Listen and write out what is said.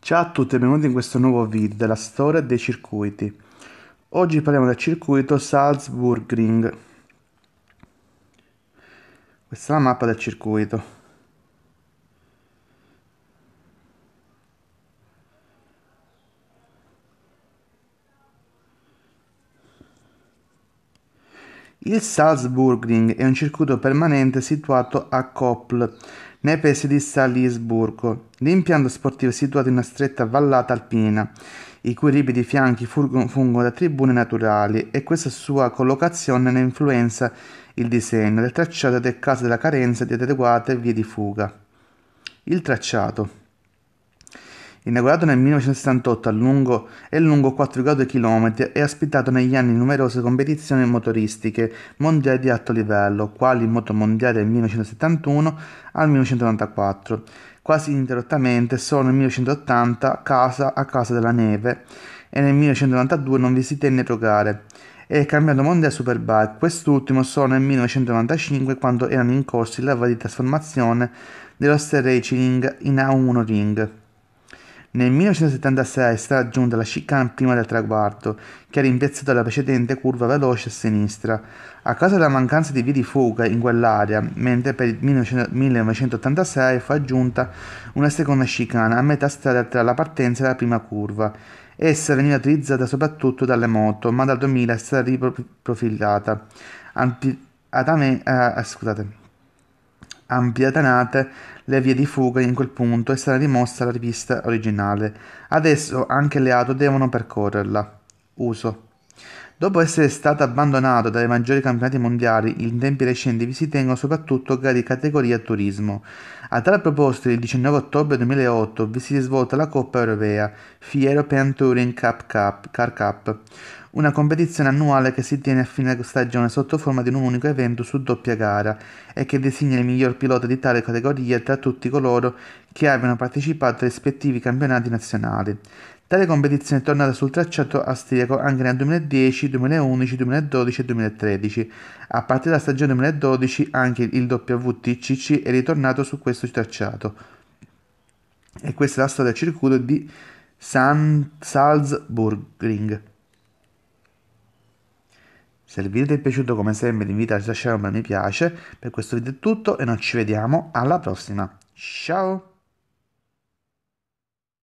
Ciao a tutti e benvenuti in questo nuovo video della storia dei circuiti. Oggi parliamo del circuito Salzburgring. Questa è la mappa del circuito. Il Salzburgring è un circuito permanente situato a Koppel, nei paesi di Salisburgo. L'impianto sportivo è situato in una stretta vallata alpina, i cui ripidi fianchi fungono da tribune naturali e questa sua collocazione ne influenza il disegno del tracciato del caso della carenza di adeguate vie di fuga. Il tracciato Inaugurato nel 1968 a lungo, è lungo 4,2 km è ospitato negli anni numerose competizioni motoristiche mondiali di alto livello, quali il Moto Mondiale del 1971 al 1994. Quasi interrottamente, solo nel 1980 casa a Casa della Neve e nel 1992 non vi si tenne gare. e il campionato mondiale Superbike, quest'ultimo solo nel 1995 quando erano in corso i lavori di trasformazione dello Steel Racing in A1 Ring. Nel 1976 è stata aggiunta la chicane prima del traguardo, che era rimpiazzata dalla precedente curva veloce a sinistra. A causa della mancanza di vie di fuga in quell'area, mentre per il 1986 fu aggiunta una seconda chicane a metà strada tra la partenza e la prima curva. Essa veniva utilizzata soprattutto dalle moto, ma dal 2000 è stata riprofilata. Ampi- adame- eh, scusate ampiatanate le vie di fuga in quel punto e sarà rimossa la rivista originale. Adesso anche le auto devono percorrerla. Uso. Dopo essere stato abbandonato dai maggiori campionati mondiali in tempi recenti, vi si tengono soprattutto gare di categoria turismo. A tale proposito, il 19 ottobre 2008 vi si è svolta la Coppa Europea FIA European Touring Cup Cup, Car Cup, una competizione annuale che si tiene a fine stagione sotto forma di un unico evento su doppia gara e che designa il miglior pilota di tale categoria tra tutti coloro che abbiano partecipato ai rispettivi campionati nazionali. Tale competizione è tornata sul tracciato austriaco anche nel 2010, 2011, 2012 e 2013. A partire dalla stagione 2012 anche il WTCC è ritornato su questo tracciato. E questa è la storia del circuito di San Salzburgring. Se il video ti è piaciuto come sempre ti invito a lasciare un bel mi piace, per questo video è tutto e noi ci vediamo alla prossima. Ciao!